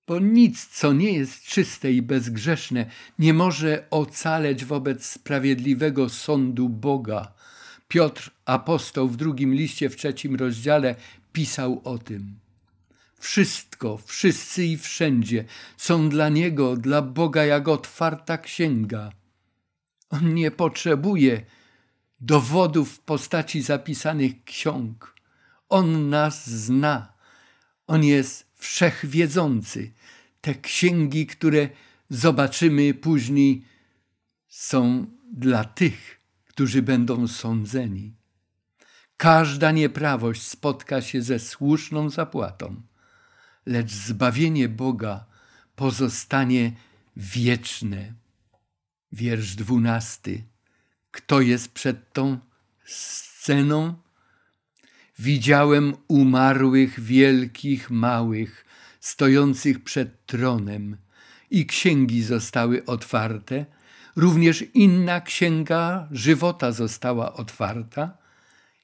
bo nic, co nie jest czyste i bezgrzeszne, nie może ocaleć wobec sprawiedliwego sądu Boga Piotr apostoł w drugim liście, w trzecim rozdziale pisał o tym. Wszystko, wszyscy i wszędzie są dla Niego, dla Boga jak otwarta księga. On nie potrzebuje dowodów w postaci zapisanych ksiąg. On nas zna. On jest wszechwiedzący. Te księgi, które zobaczymy później, są dla tych, którzy będą sądzeni. Każda nieprawość spotka się ze słuszną zapłatą, lecz zbawienie Boga pozostanie wieczne. Wiersz dwunasty. Kto jest przed tą sceną? Widziałem umarłych, wielkich, małych, stojących przed tronem, i księgi zostały otwarte, Również inna księga żywota została otwarta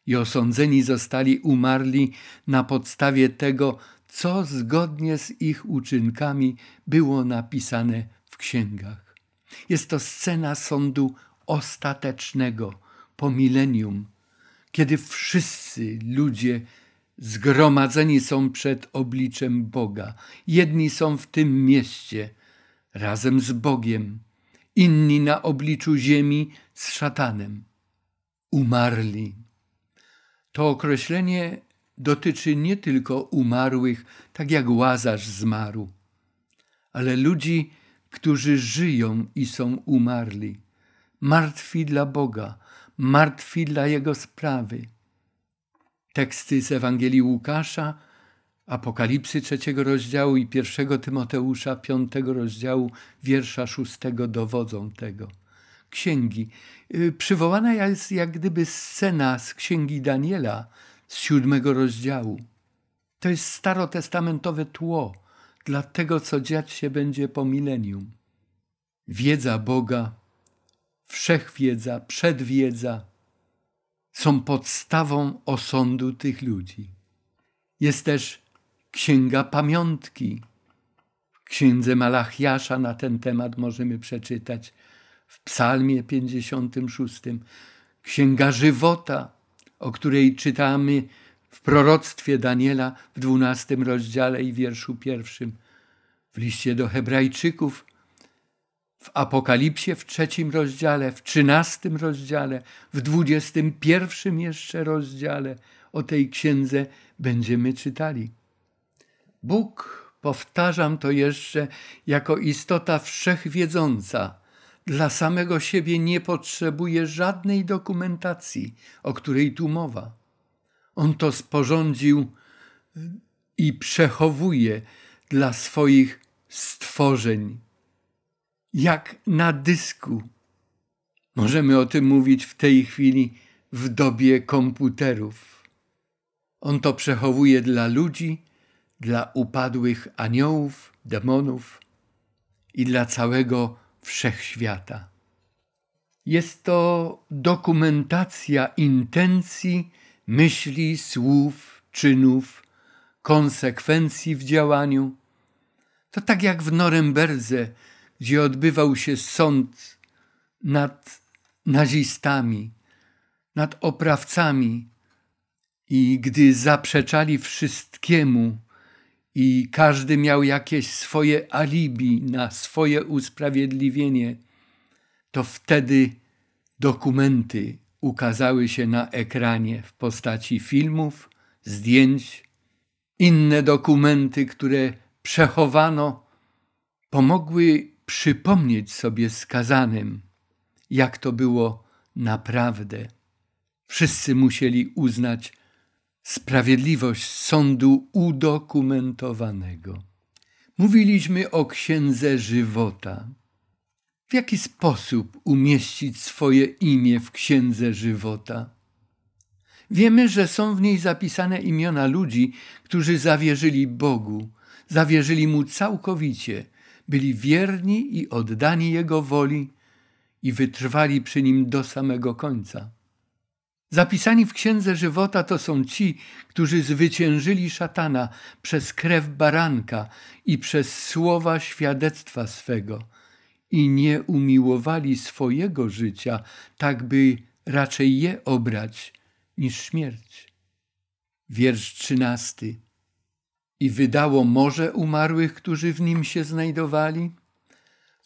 i osądzeni zostali umarli na podstawie tego, co zgodnie z ich uczynkami było napisane w księgach. Jest to scena sądu ostatecznego po milenium, kiedy wszyscy ludzie zgromadzeni są przed obliczem Boga. Jedni są w tym mieście razem z Bogiem inni na obliczu ziemi z szatanem. Umarli. To określenie dotyczy nie tylko umarłych, tak jak łazarz zmarł, ale ludzi, którzy żyją i są umarli, martwi dla Boga, martwi dla Jego sprawy. Teksty z Ewangelii Łukasza Apokalipsy trzeciego rozdziału i pierwszego Tymoteusza piątego rozdziału wiersza szóstego dowodzą tego. Księgi. Y, przywołana jest jak gdyby scena z księgi Daniela z siódmego rozdziału. To jest starotestamentowe tło dla tego, co dziać się będzie po milenium. Wiedza Boga, wszechwiedza, przedwiedza są podstawą osądu tych ludzi. Jest też Księga Pamiątki. W księdze Malachiasza na ten temat możemy przeczytać, w Psalmie 56. Księga Żywota, o której czytamy w proroctwie Daniela w 12 rozdziale i wierszu pierwszym, w liście do Hebrajczyków, w Apokalipsie w trzecim rozdziale, w trzynastym rozdziale, w dwudziestym pierwszym jeszcze rozdziale o tej księdze będziemy czytali. Bóg, powtarzam to jeszcze, jako istota wszechwiedząca, dla samego siebie nie potrzebuje żadnej dokumentacji, o której tu mowa. On to sporządził y, i przechowuje dla swoich stworzeń. Jak na dysku. Możemy o tym mówić w tej chwili w dobie komputerów. On to przechowuje dla ludzi, dla upadłych aniołów, demonów i dla całego wszechświata. Jest to dokumentacja intencji, myśli, słów, czynów, konsekwencji w działaniu. To tak jak w Norymberdze, gdzie odbywał się sąd nad nazistami, nad oprawcami, i gdy zaprzeczali wszystkiemu, i każdy miał jakieś swoje alibi na swoje usprawiedliwienie, to wtedy dokumenty ukazały się na ekranie w postaci filmów, zdjęć, inne dokumenty, które przechowano, pomogły przypomnieć sobie skazanym, jak to było naprawdę. Wszyscy musieli uznać, Sprawiedliwość sądu udokumentowanego. Mówiliśmy o księdze żywota. W jaki sposób umieścić swoje imię w księdze żywota? Wiemy, że są w niej zapisane imiona ludzi, którzy zawierzyli Bogu, zawierzyli Mu całkowicie, byli wierni i oddani Jego woli i wytrwali przy Nim do samego końca. Zapisani w Księdze Żywota to są ci, którzy zwyciężyli szatana przez krew baranka i przez słowa świadectwa swego i nie umiłowali swojego życia, tak by raczej je obrać niż śmierć. Wiersz trzynasty. I wydało morze umarłych, którzy w nim się znajdowali?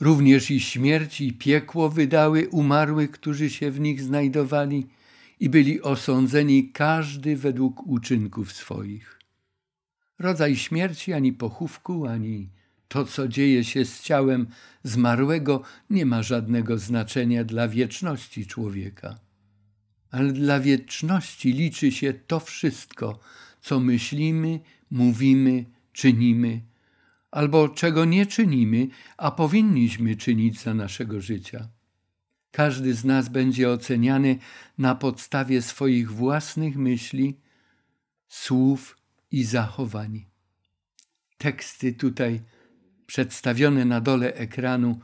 Również i śmierć i piekło wydały umarłych, którzy się w nich znajdowali – i byli osądzeni każdy według uczynków swoich. Rodzaj śmierci ani pochówku, ani to, co dzieje się z ciałem zmarłego, nie ma żadnego znaczenia dla wieczności człowieka. Ale dla wieczności liczy się to wszystko, co myślimy, mówimy, czynimy, albo czego nie czynimy, a powinniśmy czynić za naszego życia. Każdy z nas będzie oceniany na podstawie swoich własnych myśli, słów i zachowań. Teksty tutaj przedstawione na dole ekranu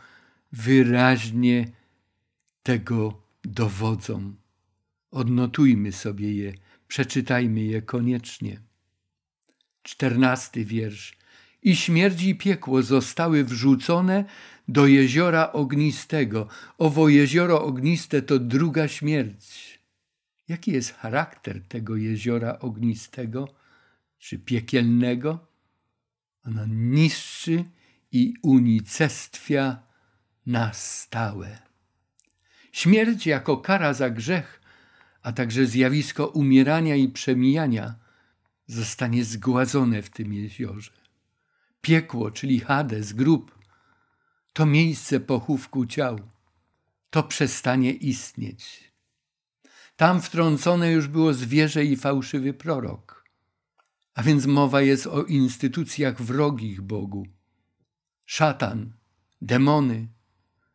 wyraźnie tego dowodzą. Odnotujmy sobie je, przeczytajmy je koniecznie. Czternasty wiersz. I śmierć i piekło zostały wrzucone do jeziora ognistego. Owo jezioro ogniste to druga śmierć. Jaki jest charakter tego jeziora ognistego czy piekielnego? Ono niszczy i unicestwia na stałe. Śmierć jako kara za grzech, a także zjawisko umierania i przemijania zostanie zgładzone w tym jeziorze. Piekło, czyli Hades, grób, to miejsce pochówku ciał, to przestanie istnieć. Tam wtrącone już było zwierzę i fałszywy prorok. A więc mowa jest o instytucjach wrogich Bogu. Szatan, demony.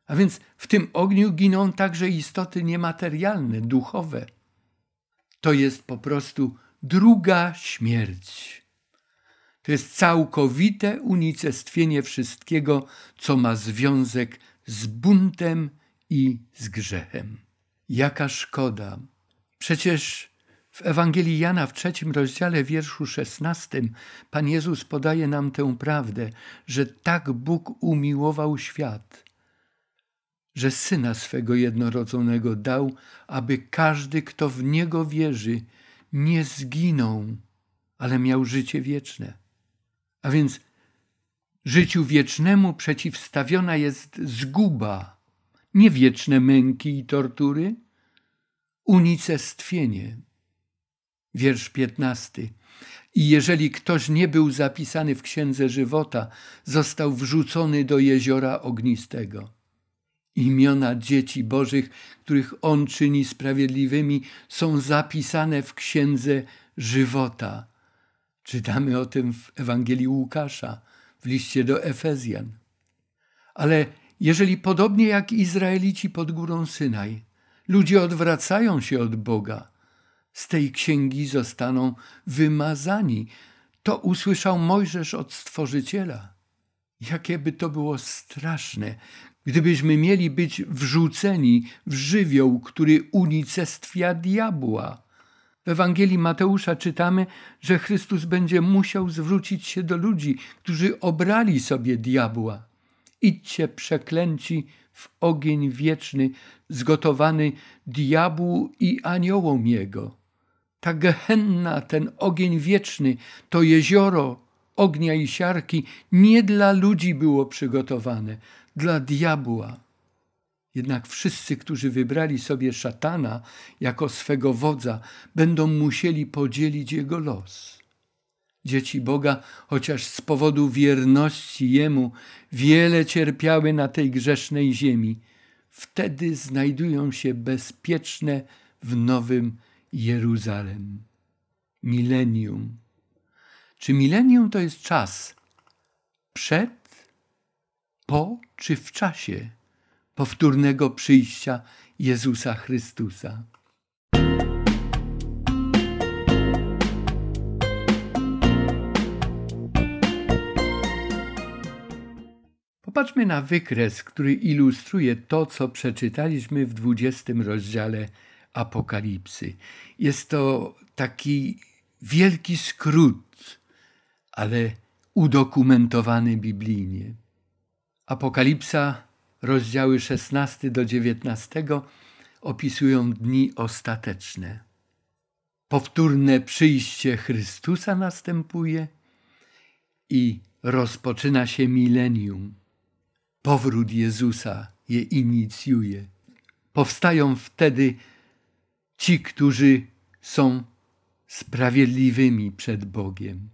A więc w tym ogniu giną także istoty niematerialne, duchowe. To jest po prostu druga śmierć. To jest całkowite unicestwienie wszystkiego, co ma związek z buntem i z grzechem. Jaka szkoda! Przecież w Ewangelii Jana w trzecim rozdziale wierszu szesnastym Pan Jezus podaje nam tę prawdę, że tak Bóg umiłował świat, że Syna swego jednorodzonego dał, aby każdy, kto w Niego wierzy, nie zginął, ale miał życie wieczne. A więc życiu wiecznemu przeciwstawiona jest zguba, nie wieczne męki i tortury, unicestwienie. Wiersz piętnasty. I jeżeli ktoś nie był zapisany w księdze żywota, został wrzucony do jeziora ognistego. Imiona dzieci Bożych, których On czyni sprawiedliwymi, są zapisane w księdze żywota. Czytamy o tym w Ewangelii Łukasza, w liście do Efezjan. Ale jeżeli podobnie jak Izraelici pod górą Synaj, ludzie odwracają się od Boga, z tej księgi zostaną wymazani. To usłyszał Mojżesz od Stworzyciela. Jakieby to było straszne, gdybyśmy mieli być wrzuceni w żywioł, który unicestwia diabła. W Ewangelii Mateusza czytamy, że Chrystus będzie musiał zwrócić się do ludzi, którzy obrali sobie diabła. Idźcie przeklęci w ogień wieczny, zgotowany diabłu i aniołom jego. Ta gehenna, ten ogień wieczny, to jezioro ognia i siarki nie dla ludzi było przygotowane, dla diabła. Jednak wszyscy, którzy wybrali sobie szatana jako swego wodza, będą musieli podzielić jego los. Dzieci Boga, chociaż z powodu wierności Jemu wiele cierpiały na tej grzesznej ziemi, wtedy znajdują się bezpieczne w Nowym Jeruzalem. Milenium. Czy milenium to jest czas przed, po czy w czasie? powtórnego przyjścia Jezusa Chrystusa. Popatrzmy na wykres, który ilustruje to, co przeczytaliśmy w 20 rozdziale Apokalipsy. Jest to taki wielki skrót, ale udokumentowany biblijnie. Apokalipsa rozdziały 16 do 19 opisują dni ostateczne. Powtórne przyjście Chrystusa następuje i rozpoczyna się milenium. Powrót Jezusa je inicjuje. Powstają wtedy ci, którzy są sprawiedliwymi przed Bogiem.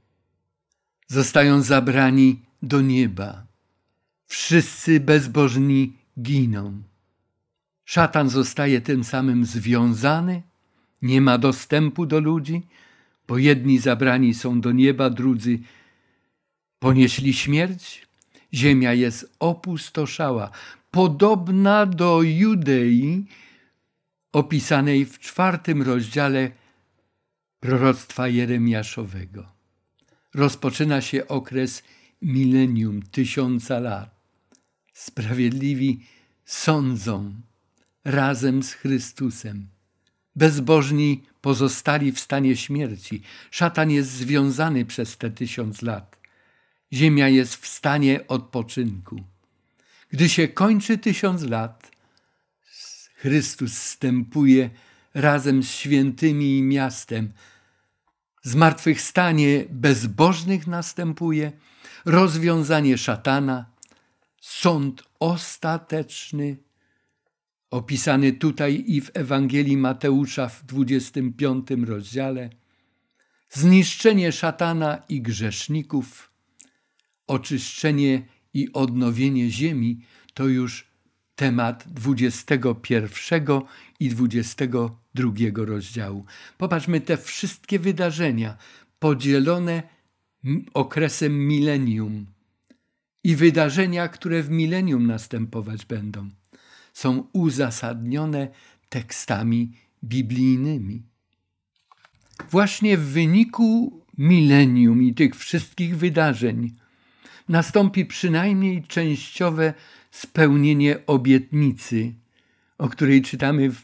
Zostają zabrani do nieba wszyscy bezbożni giną. Szatan zostaje tym samym związany, nie ma dostępu do ludzi, bo jedni zabrani są do nieba, drudzy ponieśli śmierć. Ziemia jest opustoszała, podobna do Judei, opisanej w czwartym rozdziale proroctwa Jeremiaszowego. Rozpoczyna się okres milenium, tysiąca lat. Sprawiedliwi sądzą razem z Chrystusem. Bezbożni pozostali w stanie śmierci. Szatan jest związany przez te tysiąc lat. Ziemia jest w stanie odpoczynku. Gdy się kończy tysiąc lat, Chrystus wstępuje razem z świętymi i miastem. Zmartwychwstanie bezbożnych następuje, rozwiązanie szatana, sąd ostateczny, opisany tutaj i w Ewangelii Mateusza w 25 rozdziale, zniszczenie szatana i grzeszników, oczyszczenie i odnowienie ziemi to już temat 21 i 22 rozdziału. Popatrzmy te wszystkie wydarzenia podzielone okresem milenium i wydarzenia, które w milenium następować będą, są uzasadnione tekstami biblijnymi. Właśnie w wyniku milenium i tych wszystkich wydarzeń nastąpi przynajmniej częściowe spełnienie obietnicy, o której czytamy w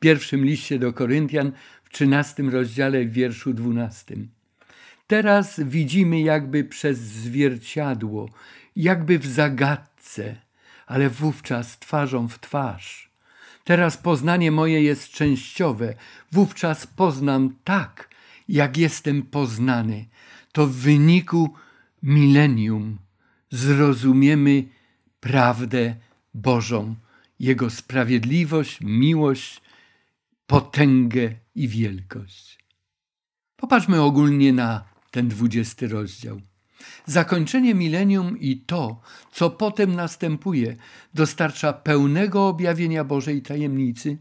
pierwszym liście do Koryntian w 13 rozdziale w wierszu 12. Teraz widzimy jakby przez zwierciadło, jakby w zagadce, ale wówczas twarzą w twarz. Teraz poznanie moje jest częściowe, wówczas poznam tak, jak jestem poznany. To w wyniku milenium zrozumiemy prawdę Bożą, Jego sprawiedliwość, miłość, potęgę i wielkość. Popatrzmy ogólnie na ten dwudziesty rozdział. Zakończenie milenium i to, co potem następuje, dostarcza pełnego objawienia Bożej tajemnicy,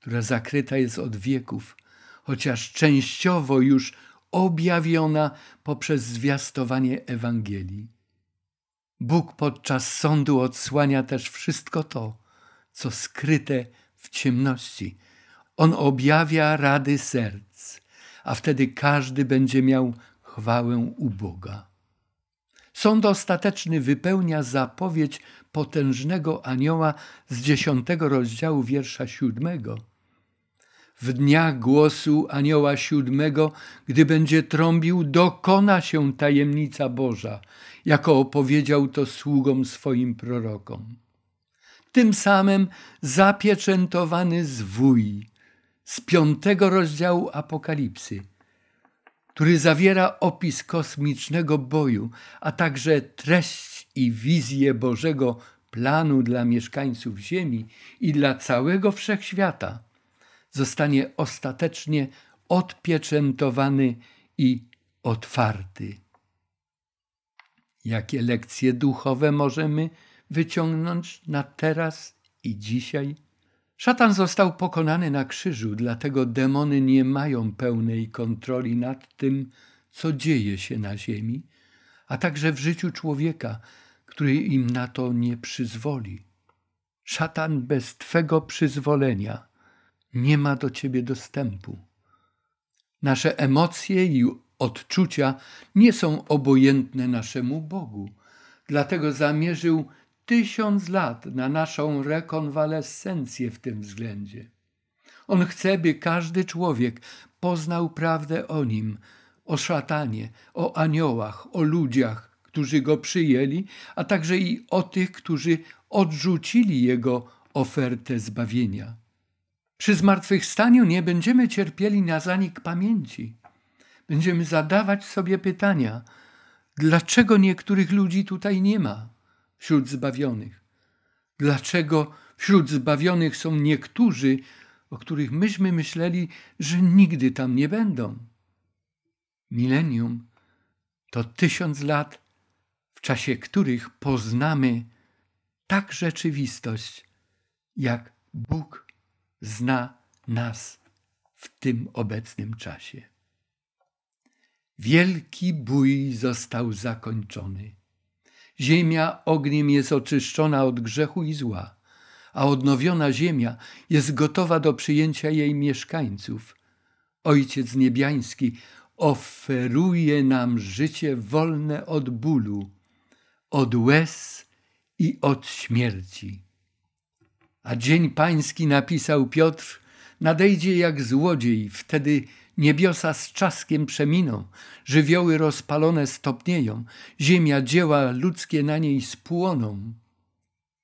która zakryta jest od wieków, chociaż częściowo już objawiona poprzez zwiastowanie Ewangelii. Bóg podczas sądu odsłania też wszystko to, co skryte w ciemności. On objawia rady serc, a wtedy każdy będzie miał chwałę u Boga. Sąd ostateczny wypełnia zapowiedź potężnego anioła z dziesiątego rozdziału wiersza siódmego. W dniach głosu anioła siódmego, gdy będzie trąbił, dokona się tajemnica Boża, jako opowiedział to sługom swoim prorokom. Tym samym zapieczętowany zwój z piątego rozdziału Apokalipsy – który zawiera opis kosmicznego boju, a także treść i wizję Bożego planu dla mieszkańców Ziemi i dla całego wszechświata, zostanie ostatecznie odpieczętowany i otwarty. Jakie lekcje duchowe możemy wyciągnąć na teraz i dzisiaj? Szatan został pokonany na krzyżu, dlatego demony nie mają pełnej kontroli nad tym, co dzieje się na ziemi, a także w życiu człowieka, który im na to nie przyzwoli. Szatan bez Twego przyzwolenia nie ma do Ciebie dostępu. Nasze emocje i odczucia nie są obojętne naszemu Bogu, dlatego zamierzył tysiąc lat na naszą rekonwalescencję w tym względzie. On chce, by każdy człowiek poznał prawdę o nim, o szatanie, o aniołach, o ludziach, którzy go przyjęli, a także i o tych, którzy odrzucili jego ofertę zbawienia. Przy zmartwychwstaniu nie będziemy cierpieli na zanik pamięci. Będziemy zadawać sobie pytania, dlaczego niektórych ludzi tutaj nie ma? wśród zbawionych? Dlaczego wśród zbawionych są niektórzy, o których myśmy myśleli, że nigdy tam nie będą? Milenium to tysiąc lat, w czasie których poznamy tak rzeczywistość, jak Bóg zna nas w tym obecnym czasie. Wielki bój został zakończony. Ziemia ogniem jest oczyszczona od grzechu i zła, a odnowiona ziemia jest gotowa do przyjęcia jej mieszkańców. Ojciec Niebiański oferuje nam życie wolne od bólu, od łez i od śmierci. A dzień pański napisał Piotr, nadejdzie jak złodziej, wtedy Niebiosa z czaskiem przeminą, żywioły rozpalone stopnieją, ziemia dzieła ludzkie na niej spłoną.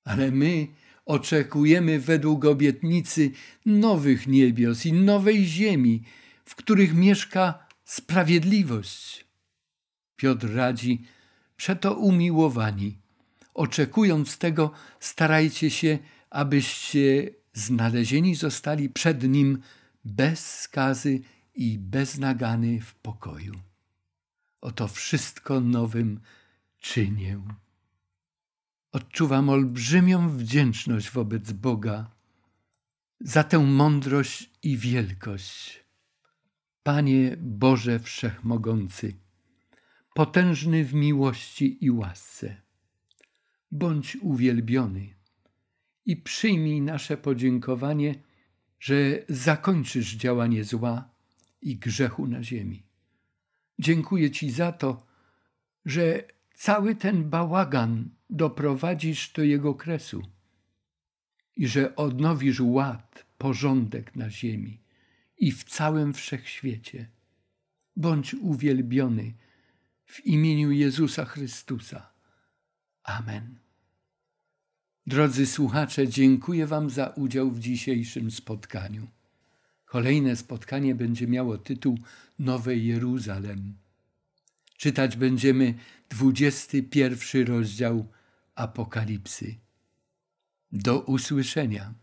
Ale my oczekujemy według obietnicy nowych niebios i nowej ziemi, w których mieszka sprawiedliwość. Piotr radzi, przeto umiłowani. Oczekując tego, starajcie się, abyście znalezieni zostali przed Nim bez skazy i beznagany w pokoju. Oto wszystko nowym czynię. Odczuwam olbrzymią wdzięczność wobec Boga za tę mądrość i wielkość. Panie Boże Wszechmogący, potężny w miłości i łasce, bądź uwielbiony i przyjmij nasze podziękowanie, że zakończysz działanie zła i grzechu na ziemi. Dziękuję Ci za to, że cały ten bałagan doprowadzisz do jego kresu i że odnowisz ład, porządek na ziemi i w całym wszechświecie. Bądź uwielbiony w imieniu Jezusa Chrystusa. Amen. Drodzy słuchacze, dziękuję Wam za udział w dzisiejszym spotkaniu. Kolejne spotkanie będzie miało tytuł Nowe Jeruzalem. Czytać będziemy 21 rozdział Apokalipsy. Do usłyszenia.